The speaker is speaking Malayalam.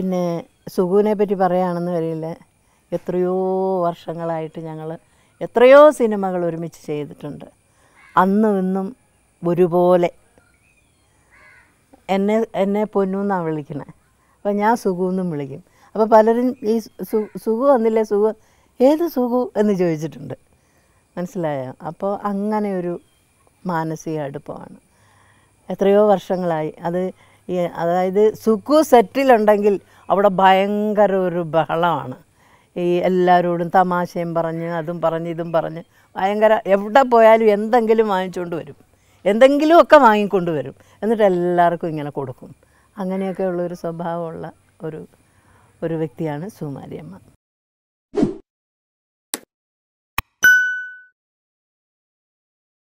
പിന്നെ സുഗുവിനെ പറ്റി പറയുകയാണെന്ന് വരില്ല എത്രയോ വർഷങ്ങളായിട്ട് ഞങ്ങൾ എത്രയോ സിനിമകൾ ഒരുമിച്ച് ചെയ്തിട്ടുണ്ട് അന്നും ഇന്നും ഒരുപോലെ എന്നെ എന്നെ പൊന്നു എന്നാണ് വിളിക്കണേ അപ്പോൾ ഞാൻ സുഖു എന്നും വിളിക്കും അപ്പോൾ പലരും ഈ സുഖു വന്നില്ലേ സുഖു ഏത് സുഖു എന്ന് ചോദിച്ചിട്ടുണ്ട് മനസ്സിലായോ അപ്പോൾ അങ്ങനെ ഒരു മാനസിക അടുപ്പമാണ് എത്രയോ വർഷങ്ങളായി അത് അതായത് സുക്കു സെറ്റിലുണ്ടെങ്കിൽ അവിടെ ഭയങ്കര ഒരു ബഹളമാണ് ഈ എല്ലാവരോടും തമാശയും പറഞ്ഞ് അതും പറഞ്ഞ് ഇതും പറഞ്ഞ് ഭയങ്കര എവിടെ പോയാലും എന്തെങ്കിലും വാങ്ങിച്ചുകൊണ്ട് വരും എന്തെങ്കിലുമൊക്കെ വാങ്ങിക്കൊണ്ട് വരും എന്നിട്ട് എല്ലാവർക്കും ഇങ്ങനെ കൊടുക്കും അങ്ങനെയൊക്കെയുള്ളൊരു ഒരു സ്വഭാവമുള്ള ഒരു ഒരു വ്യക്തിയാണ് സുമാരിയമ്മ